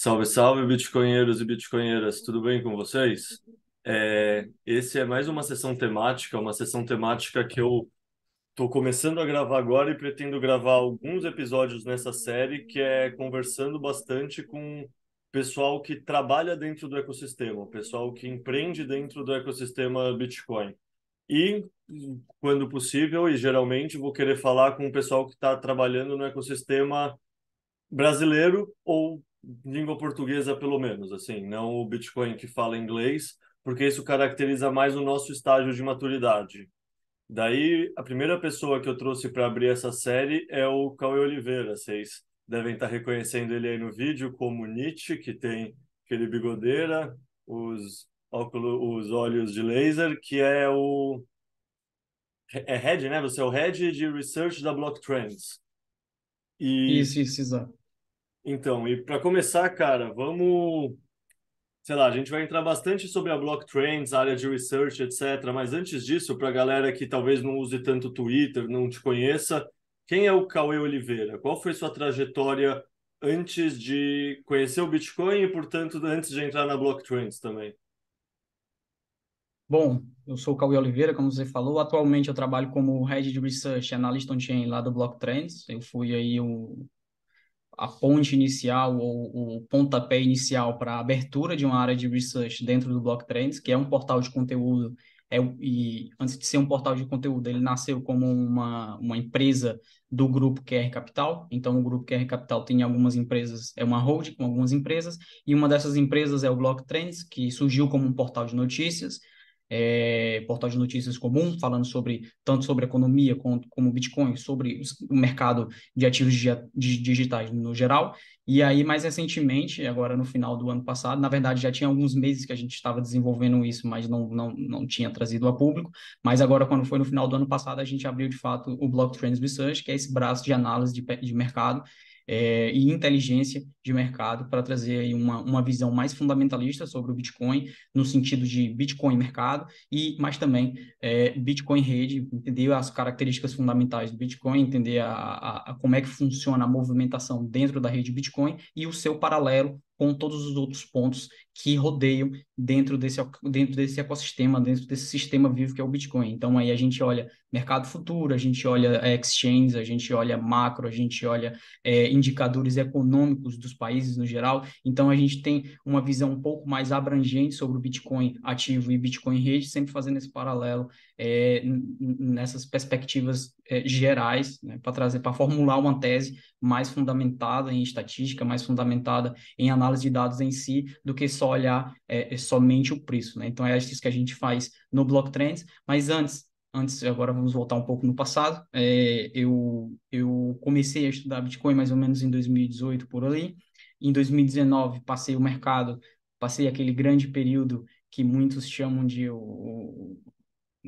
Salve, salve, bitcoinheiros e bitcoinheiras, tudo bem com vocês? É, esse é mais uma sessão temática, uma sessão temática que eu estou começando a gravar agora e pretendo gravar alguns episódios nessa série, que é conversando bastante com pessoal que trabalha dentro do ecossistema, pessoal que empreende dentro do ecossistema Bitcoin. E, quando possível, e geralmente, vou querer falar com o pessoal que está trabalhando no ecossistema brasileiro ou língua portuguesa, pelo menos, assim, não o Bitcoin que fala inglês, porque isso caracteriza mais o nosso estágio de maturidade. Daí, a primeira pessoa que eu trouxe para abrir essa série é o Cauê Oliveira. Vocês devem estar tá reconhecendo ele aí no vídeo, como Nietzsche, que tem aquele bigodeira, os, óculos, os olhos de laser, que é o. É head, né? Você é o head de research da Block Trends. E... Isso, isso, exato. Então, e para começar, cara, vamos. Sei lá, a gente vai entrar bastante sobre a block trends, área de research, etc. Mas antes disso, para a galera que talvez não use tanto Twitter, não te conheça, quem é o Cauê Oliveira? Qual foi sua trajetória antes de conhecer o Bitcoin e, portanto, antes de entrar na block trends também? Bom, eu sou o Cauê Oliveira, como você falou. Atualmente eu trabalho como Head de Research Analyst on-chain lá do Block Trends. Eu fui aí o a ponte inicial ou o pontapé inicial para a abertura de uma área de research dentro do Block Trends, que é um portal de conteúdo, é, e antes de ser um portal de conteúdo, ele nasceu como uma, uma empresa do grupo QR Capital. Então, o grupo QR Capital tem algumas empresas, é uma holding com algumas empresas, e uma dessas empresas é o Block Trends, que surgiu como um portal de notícias, é, portal de notícias comum, falando sobre tanto sobre economia quanto, como Bitcoin, sobre o mercado de ativos digitais no geral. E aí, mais recentemente, agora no final do ano passado, na verdade já tinha alguns meses que a gente estava desenvolvendo isso, mas não, não, não tinha trazido a público. Mas agora, quando foi no final do ano passado, a gente abriu de fato o Block Trends Research, que é esse braço de análise de, de mercado é, e inteligência de mercado para trazer aí uma, uma visão mais fundamentalista sobre o Bitcoin, no sentido de Bitcoin mercado, e mais também é, Bitcoin rede, entender as características fundamentais do Bitcoin, entender a, a, a, como é que funciona a movimentação dentro da rede Bitcoin e o seu paralelo com todos os outros pontos que rodeiam dentro desse, dentro desse ecossistema, dentro desse sistema vivo que é o Bitcoin. Então, aí a gente olha mercado futuro, a gente olha é, exchanges, a gente olha macro, a gente olha é, indicadores econômicos dos países no geral. Então, a gente tem uma visão um pouco mais abrangente sobre o Bitcoin ativo e Bitcoin rede, sempre fazendo esse paralelo é, nessas perspectivas é, gerais, né, para trazer, para formular uma tese mais fundamentada em estatística, mais fundamentada em análise análise de dados em si do que só olhar é, é, somente o preço. Né? Então, é isso que a gente faz no Block Trends. Mas antes, antes agora vamos voltar um pouco no passado. É, eu, eu comecei a estudar Bitcoin mais ou menos em 2018, por ali. Em 2019, passei o mercado, passei aquele grande período que muitos chamam de o,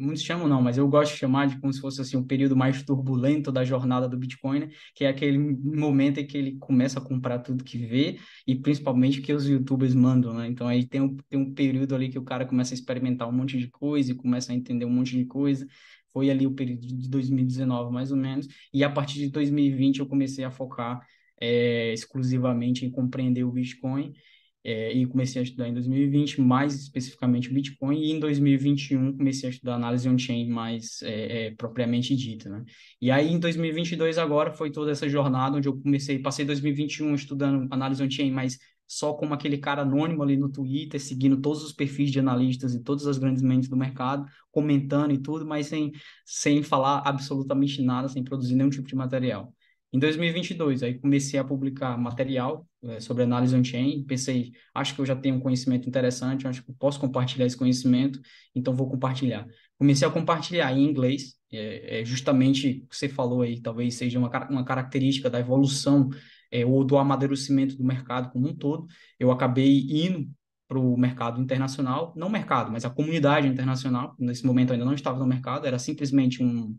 muitos chamam não, mas eu gosto de chamar de como se fosse assim um período mais turbulento da jornada do Bitcoin, né? que é aquele momento em que ele começa a comprar tudo que vê e principalmente que os YouTubers mandam, né? Então aí tem um, tem um período ali que o cara começa a experimentar um monte de coisa e começa a entender um monte de coisa. Foi ali o período de 2019 mais ou menos e a partir de 2020 eu comecei a focar é, exclusivamente em compreender o Bitcoin é, e comecei a estudar em 2020, mais especificamente o Bitcoin, e em 2021 comecei a estudar análise on-chain mais é, é, propriamente dita, né? E aí em 2022 agora foi toda essa jornada onde eu comecei, passei 2021 estudando análise on-chain, mas só como aquele cara anônimo ali no Twitter, seguindo todos os perfis de analistas e todas as grandes mentes do mercado, comentando e tudo, mas sem, sem falar absolutamente nada, sem produzir nenhum tipo de material. Em 2022, aí comecei a publicar material é, sobre análise on-chain, pensei, acho que eu já tenho um conhecimento interessante, acho que posso compartilhar esse conhecimento, então vou compartilhar. Comecei a compartilhar em inglês, é, é justamente o que você falou aí, talvez seja uma, uma característica da evolução é, ou do amadurecimento do mercado como um todo. Eu acabei indo para o mercado internacional, não mercado, mas a comunidade internacional. Nesse momento ainda não estava no mercado, era simplesmente um,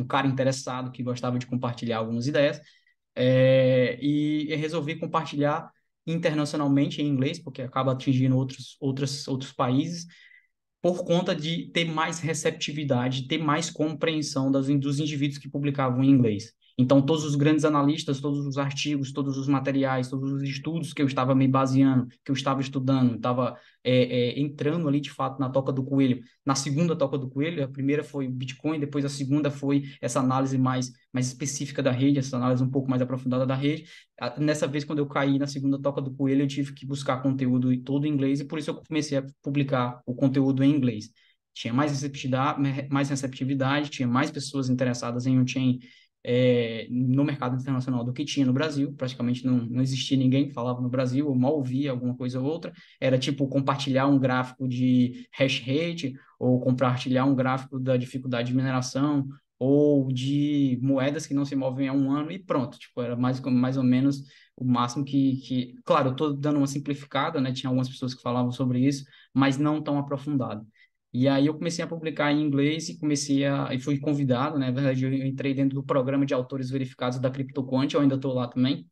um cara interessado que gostava de compartilhar algumas ideias, é, e resolvi compartilhar internacionalmente em inglês, porque acaba atingindo outros, outros, outros países, por conta de ter mais receptividade, ter mais compreensão das, dos indivíduos que publicavam em inglês. Então, todos os grandes analistas, todos os artigos, todos os materiais, todos os estudos que eu estava me baseando, que eu estava estudando, estava é, é, entrando ali de fato na toca do coelho, na segunda toca do coelho, a primeira foi o Bitcoin, depois a segunda foi essa análise mais, mais específica da rede, essa análise um pouco mais aprofundada da rede. Nessa vez, quando eu caí na segunda toca do coelho, eu tive que buscar conteúdo todo em inglês e por isso eu comecei a publicar o conteúdo em inglês tinha mais receptividade, mais receptividade, tinha mais pessoas interessadas em um chain é, no mercado internacional do que tinha no Brasil, praticamente não, não existia ninguém que falava no Brasil, ou mal ouvia alguma coisa ou outra, era tipo compartilhar um gráfico de hash rate, ou compartilhar um gráfico da dificuldade de mineração, ou de moedas que não se movem há um ano e pronto, tipo, era mais, mais ou menos o máximo que, que... Claro, eu estou dando uma simplificada, né, tinha algumas pessoas que falavam sobre isso, mas não tão aprofundado. E aí eu comecei a publicar em inglês e comecei a e fui convidado, né? Na verdade, eu entrei dentro do programa de autores verificados da CryptoQuant, eu ainda estou lá também.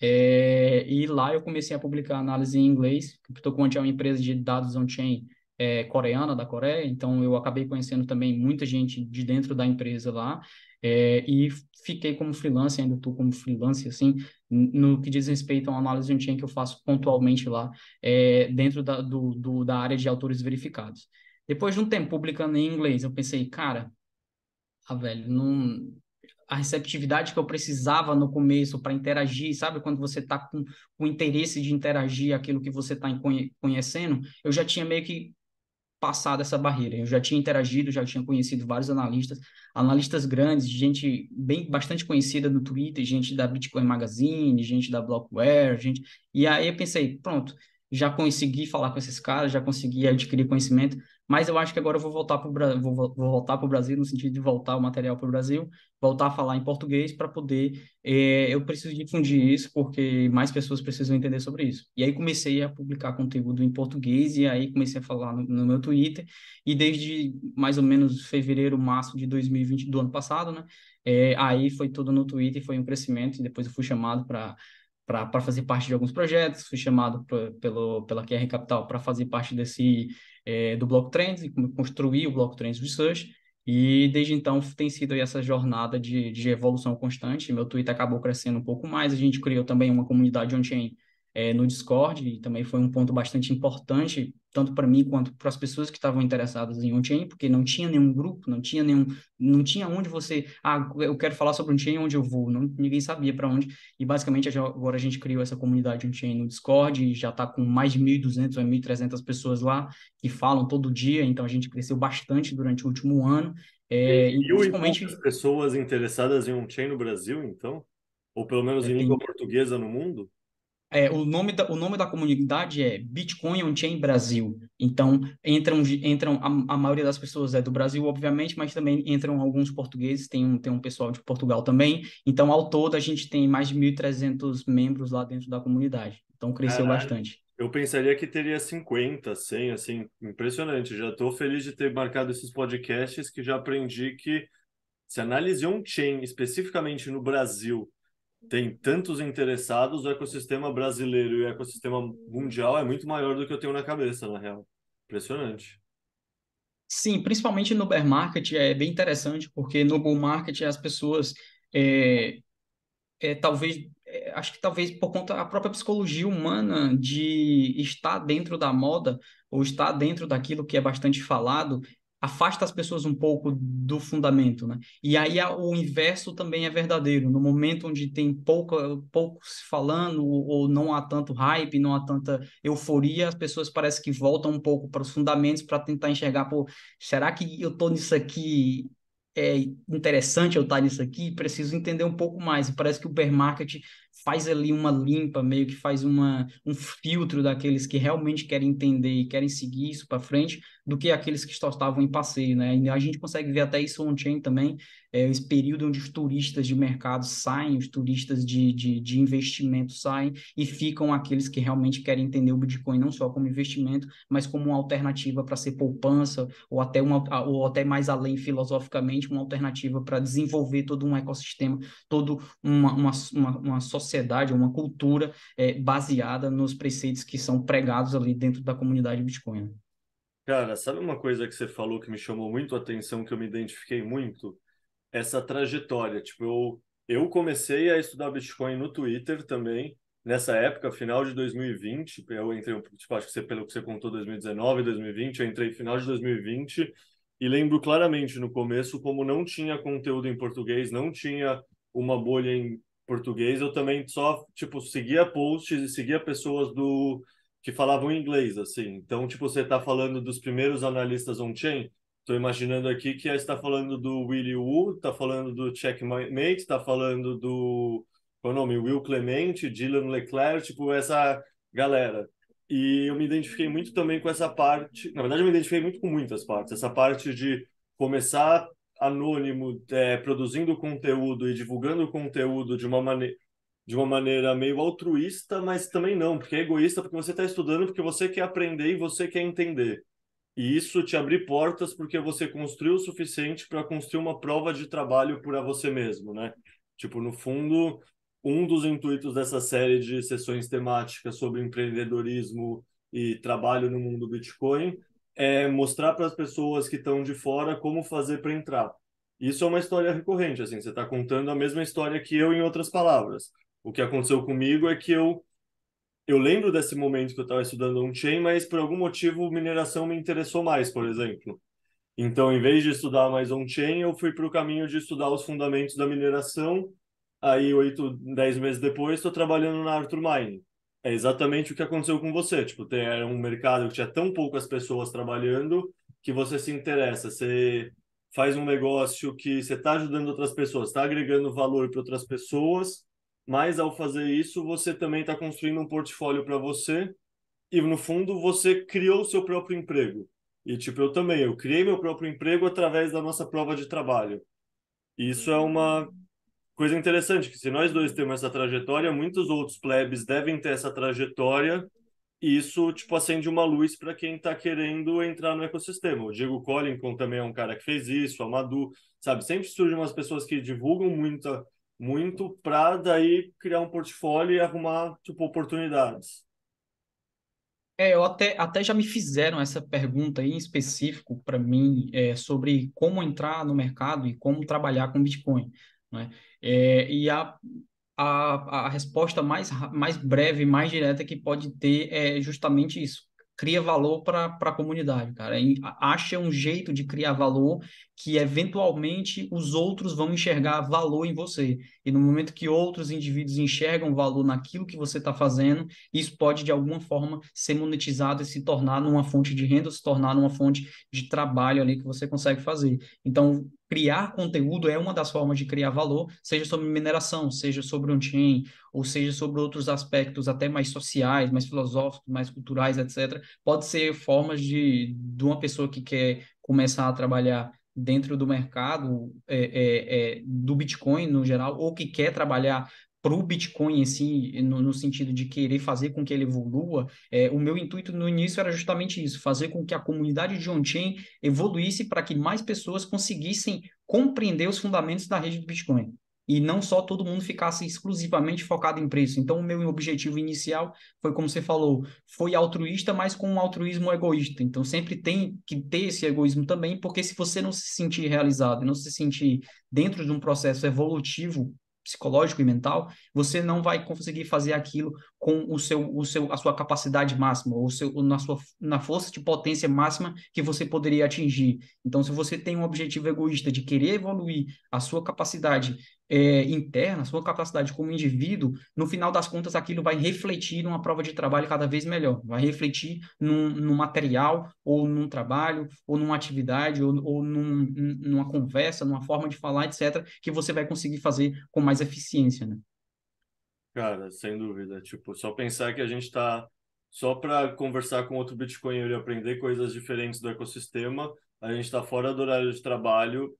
É, e lá eu comecei a publicar análise em inglês. CryptoQuant é uma empresa de dados on-chain é, coreana da Coreia, então eu acabei conhecendo também muita gente de dentro da empresa lá. É, e fiquei como freelancer, ainda estou como freelancer, assim, no que diz respeito a uma análise on-chain que eu faço pontualmente lá, é, dentro da, do, do, da área de autores verificados. Depois de um tempo publicando em inglês, eu pensei, cara, ah, velho, não, a receptividade que eu precisava no começo para interagir, sabe? Quando você está com o interesse de interagir aquilo que você está conhecendo, eu já tinha meio que passado essa barreira. Eu já tinha interagido, já tinha conhecido vários analistas, analistas grandes, gente bem bastante conhecida no Twitter, gente da Bitcoin Magazine, gente da Blockware, gente. E aí eu pensei, pronto, já consegui falar com esses caras, já consegui adquirir conhecimento, mas eu acho que agora eu vou voltar para o vou, vou voltar para o Brasil no sentido de voltar o material para o Brasil, voltar a falar em português para poder eh, eu preciso difundir isso porque mais pessoas precisam entender sobre isso. E aí comecei a publicar conteúdo em português e aí comecei a falar no, no meu Twitter e desde mais ou menos fevereiro, março de 2020 do ano passado, né? É, aí foi tudo no Twitter, foi um crescimento, e depois eu fui chamado para para fazer parte de alguns projetos, fui chamado pra, pelo, pela QR Capital para fazer parte desse é, do Bloco Trends, e construir o Bloco Trends Research, e desde então tem sido essa jornada de, de evolução constante, meu Twitter acabou crescendo um pouco mais, a gente criou também uma comunidade on-chain é, no Discord, e também foi um ponto bastante importante, tanto para mim quanto para as pessoas que estavam interessadas em on-chain, porque não tinha nenhum grupo, não tinha nenhum, não tinha onde você, ah, eu quero falar sobre on-chain, onde eu vou, não, ninguém sabia para onde, e basicamente agora a gente criou essa comunidade on-chain no Discord, e já está com mais de 1.200 ou 1.300 pessoas lá, que falam todo dia, então a gente cresceu bastante durante o último ano, é, e, e principalmente... pessoas interessadas em on-chain no Brasil, então? Ou pelo menos é, em língua portuguesa no mundo? é, o, nome da, o nome da comunidade é Bitcoin on-chain Brasil. Então, entram, entram a, a, maioria das pessoas é do Brasil, obviamente, mas também entram alguns portugueses, tem um, tem um pessoal de Portugal também. Então, ao todo, a gente tem mais de 1.300 membros lá dentro da comunidade. Então, cresceu Caralho. bastante. Eu pensaria que teria 50, 100, assim, impressionante. Já estou feliz de ter marcado esses podcasts que já aprendi que se analisar um chain especificamente no Brasil tem tantos interessados, o ecossistema brasileiro e o ecossistema mundial é muito maior do que eu tenho na cabeça, na real. Impressionante. Sim, principalmente no bear market é bem interessante, porque no bull market as pessoas é, é talvez é, acho que talvez por conta da própria psicologia humana de estar dentro da moda ou estar dentro daquilo que é bastante falado, afasta as pessoas um pouco do fundamento, né? E aí o inverso também é verdadeiro. No momento onde tem pouco, pouco se falando ou não há tanto hype, não há tanta euforia, as pessoas parece que voltam um pouco para os fundamentos para tentar enxergar, pô, será que eu estou nisso aqui? É interessante eu estar tá nisso aqui, preciso entender um pouco mais. E parece que o bear market faz ali uma limpa, meio que faz uma, um filtro daqueles que realmente querem entender e querem seguir isso para frente, do que aqueles que só estavam em passeio, né? E a gente consegue ver até isso on-chain também, é, esse período onde os turistas de mercado saem, os turistas de, de, de investimento saem e ficam aqueles que realmente querem entender o Bitcoin não só como investimento, mas como uma alternativa para ser poupança ou até, uma, ou até mais além filosoficamente, uma alternativa para desenvolver todo um ecossistema, toda uma, uma, uma, uma sociedade, uma cultura é, baseada nos preceitos que são pregados ali dentro da comunidade Bitcoin. Cara, sabe uma coisa que você falou que me chamou muito a atenção, que eu me identifiquei muito? essa trajetória. Tipo, eu, eu comecei a estudar Bitcoin no Twitter também, nessa época, final de 2020. Eu entrei, tipo, acho que você, pelo que você contou, 2019, 2020, eu entrei final de 2020 e lembro claramente no começo, como não tinha conteúdo em português, não tinha uma bolha em português, eu também só, tipo, seguia posts e seguia pessoas do que falavam inglês, assim. Então, tipo, você tá falando dos primeiros analistas on-chain, Estou imaginando aqui que está falando do Willie Woo, está falando do Checkmate, está falando do qual é o nome? Will Clemente, Dylan Leclerc, tipo essa galera. E eu me identifiquei muito também com essa parte, na verdade eu me identifiquei muito com muitas partes, essa parte de começar anônimo, é, produzindo conteúdo e divulgando conteúdo de uma maneira de uma maneira meio altruísta, mas também não, porque é egoísta, porque você está estudando, porque você quer aprender e você quer entender. E isso te abrir portas porque você construiu o suficiente para construir uma prova de trabalho para você mesmo, né? Tipo, no fundo, um dos intuitos dessa série de sessões temáticas sobre empreendedorismo e trabalho no mundo Bitcoin é mostrar para as pessoas que estão de fora como fazer para entrar. Isso é uma história recorrente, assim, você está contando a mesma história que eu em outras palavras. O que aconteceu comigo é que eu eu lembro desse momento que eu estava estudando on-chain, mas por algum motivo mineração me interessou mais, por exemplo. Então, em vez de estudar mais on-chain, eu fui para o caminho de estudar os fundamentos da mineração. Aí, oito, dez meses depois, estou trabalhando na Arthur Mine. É exatamente o que aconteceu com você. Tipo, tem, era um mercado que tinha tão poucas pessoas trabalhando que você se interessa. Você faz um negócio que você está ajudando outras pessoas, está agregando valor para outras pessoas mas ao fazer isso, você também está construindo um portfólio para você e no fundo você criou o seu próprio emprego. E tipo, eu também, eu criei meu próprio emprego através da nossa prova de trabalho. E isso é uhum. uma coisa interessante, que se nós dois temos essa trajetória, muitos outros plebes devem ter essa trajetória e isso tipo acende uma luz para quem está querendo entrar no ecossistema. O Diego Collington também é um cara que fez isso, a Madu, sabe? Sempre surgem umas pessoas que divulgam muita muito para daí criar um portfólio e arrumar tipo oportunidades. É, eu até, até já me fizeram essa pergunta aí em específico para mim é, sobre como entrar no mercado e como trabalhar com Bitcoin, né? É, e a, a, a resposta mais, mais breve, mais direta que pode ter é justamente isso cria valor para a comunidade, cara. E acha um jeito de criar valor que eventualmente os outros vão enxergar valor em você. E no momento que outros indivíduos enxergam valor naquilo que você está fazendo, isso pode de alguma forma ser monetizado e se tornar numa fonte de renda, se tornar numa fonte de trabalho ali que você consegue fazer. Então, criar conteúdo é uma das formas de criar valor, seja sobre mineração, seja sobre on-chain, ou seja sobre outros aspectos até mais sociais, mais filosóficos, mais culturais, etc. Pode ser formas de, de uma pessoa que quer começar a trabalhar dentro do mercado é, é, é, do Bitcoin no geral, ou que quer trabalhar para o Bitcoin em si, no, no, sentido de querer fazer com que ele evolua, é, o meu intuito no início era justamente isso, fazer com que a comunidade de on-chain evoluísse para que mais pessoas conseguissem compreender os fundamentos da rede do Bitcoin e não só todo mundo ficasse exclusivamente focado em preço. Então, o meu objetivo inicial foi, como você falou, foi altruísta, mas com um altruísmo egoísta. Então, sempre tem que ter esse egoísmo também, porque se você não se sentir realizado, não se sentir dentro de um processo evolutivo psicológico e mental, você não vai conseguir fazer aquilo com o seu, o seu, a sua capacidade máxima, ou seu, na sua na força de potência máxima que você poderia atingir. Então, se você tem um objetivo egoísta de querer evoluir a sua capacidade é, interna, sua capacidade como indivíduo, no final das contas aquilo vai refletir numa prova de trabalho cada vez melhor, vai refletir num, num material, ou num trabalho, ou numa atividade, ou, ou num, numa conversa, numa forma de falar, etc., que você vai conseguir fazer com mais eficiência, né? Cara, sem dúvida. Tipo, só pensar que a gente está só para conversar com outro bitcoinheiro e aprender coisas diferentes do ecossistema, a gente está fora do horário de trabalho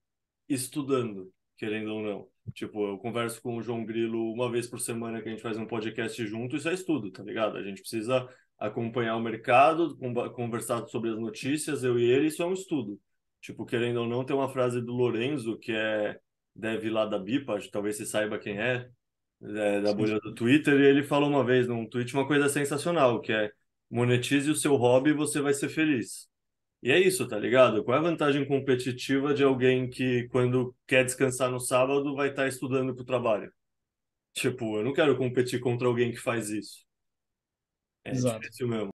estudando, querendo ou não. Tipo, eu converso com o João Grilo uma vez por semana que a gente faz um podcast junto, isso é estudo, tá ligado? A gente precisa acompanhar o mercado, conversar sobre as notícias, eu e ele, isso é um estudo. Tipo, querendo ou não, tem uma frase do Lorenzo que é deve lá da Bipa, talvez você saiba quem é, é da bolha do Twitter, e ele falou uma vez num tweet uma coisa sensacional, que é monetize o seu hobby e você vai ser feliz. E é isso, tá ligado? Qual é a vantagem competitiva de alguém que, quando quer descansar no sábado, vai estar tá estudando pro trabalho? Tipo, eu não quero competir contra alguém que faz isso. É Exato. difícil mesmo.